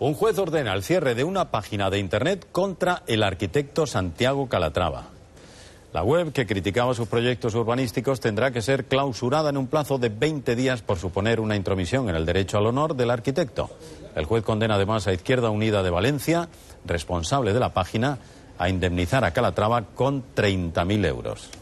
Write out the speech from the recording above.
Un juez ordena el cierre de una página de Internet contra el arquitecto Santiago Calatrava. La web que criticaba sus proyectos urbanísticos tendrá que ser clausurada en un plazo de 20 días por suponer una intromisión en el derecho al honor del arquitecto. El juez condena además a Izquierda Unida de Valencia, responsable de la página, a indemnizar a Calatrava con 30.000 euros.